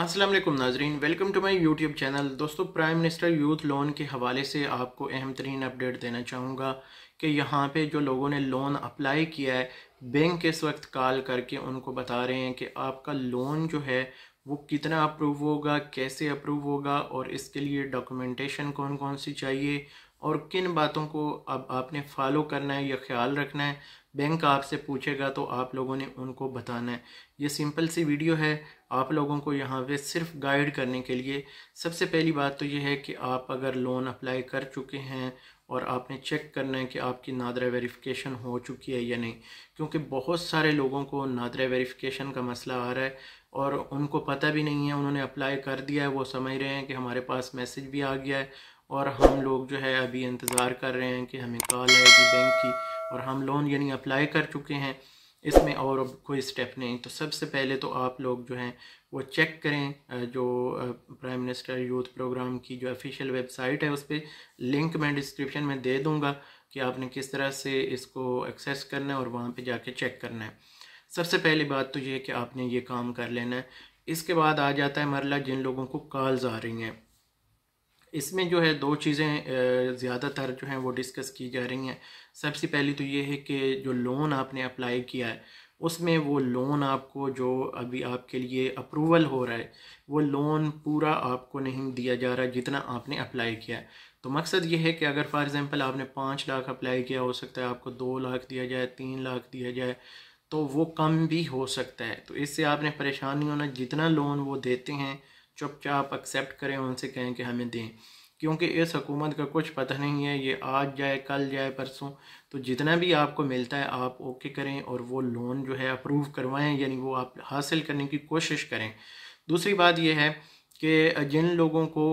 असलम नाजरीन welcome to my YouTube channel दोस्तों prime minister youth loan के हवाले से आपको अहम तरीन अपडेट देना चाहूँगा कि यहाँ पे जो लोगों ने लोन अप्लाई किया है बैंक इस वक्त कॉल करके उनको बता रहे हैं कि आपका लोन जो है वो कितना अप्रूव होगा कैसे अप्रूव होगा और इसके लिए डॉक्यूमेंटेशन कौन कौन सी चाहिए और किन बातों को अब आपने फॉलो करना है या ख्याल रखना है बैंक आपसे पूछेगा तो आप लोगों ने उनको बताना है ये सिंपल सी वीडियो है आप लोगों को यहाँ पे सिर्फ गाइड करने के लिए सबसे पहली बात तो ये है कि आप अगर लोन अप्लाई कर चुके हैं और आपने चेक करना है कि आपकी नादरा वेरिफिकेशन हो चुकी है या नहीं क्योंकि बहुत सारे लोगों को नादरा वेरिफिकेशन का मसला आ रहा है और उनको पता भी नहीं है उन्होंने अप्लाई कर दिया है वो समझ रहे हैं कि हमारे पास मैसेज भी आ गया है और हम लोग जो है अभी इंतज़ार कर रहे हैं कि हमें कॉल आएगी बैंक की और हम लोन यानी अप्लाई कर चुके हैं इसमें और अब कोई स्टेप नहीं तो सबसे पहले तो आप लोग जो हैं वो चेक करें जो प्राइम मिनिस्टर यूथ प्रोग्राम की जो ऑफिशियल वेबसाइट है उस पर लिंक मैं डिस्क्रिप्शन में दे दूँगा कि आपने किस तरह से इसको एक्सेस करना है और वहाँ पे जाके चेक करना है सबसे पहली बात तो ये है कि आपने ये काम कर लेना है इसके बाद आ जाता है मरला जिन लोगों को कॉल्स आ रही हैं इसमें जो है दो चीज़ें ज़्यादातर जो हैं वो डिस्कस की जा रही हैं सबसे पहली तो ये है कि जो लोन आपने अप्लाई किया है उसमें वो लोन आपको जो अभी आपके लिए अप्रूवल हो रहा है वो लोन पूरा आपको नहीं दिया जा रहा जितना आपने अप्लाई किया है तो मकसद ये है कि अगर फॉर एग्ज़ाम्पल आपने पाँच लाख अप्लाई किया हो सकता है आपको दो लाख दिया जाए तीन लाख दिया जाए तो वो कम भी हो सकता है तो इससे आपने परेशान नहीं होना जितना लोन वो देते हैं चुपचाप एक्सेप्ट करें उनसे कहें कि हमें दें क्योंकि इस हकूमत का कुछ पता नहीं है ये आज जाए कल जाए परसों तो जितना भी आपको मिलता है आप ओके करें और वो लोन जो है अप्रूव करवाएं यानी वो आप हासिल करने की कोशिश करें दूसरी बात यह है कि जिन लोगों को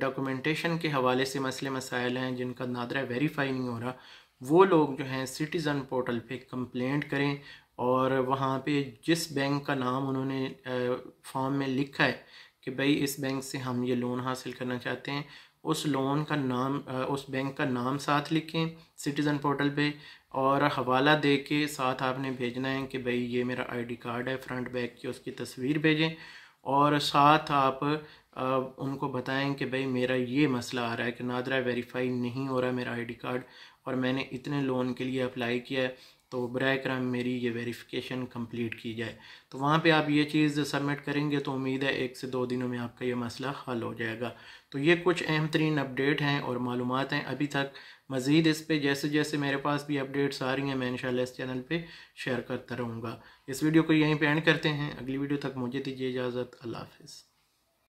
डॉक्यूमेंटेशन के हवाले से मसले मसाइल हैं जिनका नादरा वेरीफाई नहीं हो रहा वो लोग जो हैं सिटीज़न पोर्टल पर कंप्लेंट करें और वहाँ पे जिस बैंक का नाम उन्होंने फॉर्म में लिखा है कि भाई इस बैंक से हम ये लोन हासिल करना चाहते हैं उस लोन का नाम उस बैंक का नाम साथ लिखें सिटीज़न पोर्टल पे और हवाला दे के साथ आपने भेजना है कि भाई ये मेरा आईडी कार्ड है फ्रंट बैक की उसकी तस्वीर भेजें और साथ आप उनको बताएं कि भाई मेरा ये मसला आ रहा है कि नादरा वेरीफाई नहीं हो रहा मेरा आईडी कार्ड और मैंने इतने लोन के लिए अप्लाई किया है तो बर करम मेरी ये वेरिफिकेशन कंप्लीट की जाए तो वहाँ पे आप ये चीज़ सबमिट करेंगे तो उम्मीद है एक से दो दिनों में आपका ये मसला हल हो जाएगा तो ये कुछ अहम तरीन अपडेट हैं और मालूम हैं अभी तक मज़ीद इस पर जैसे जैसे मेरे पास भी अपडेट्स आ रही हैं मैं इंशाल्लाह इस चैनल पे शेयर करता रहूँगा इस वीडियो को यहीं पर एंड करते हैं अगली वीडियो तक मुझे दीजिए इजाज़त अल्लाह हाफिज़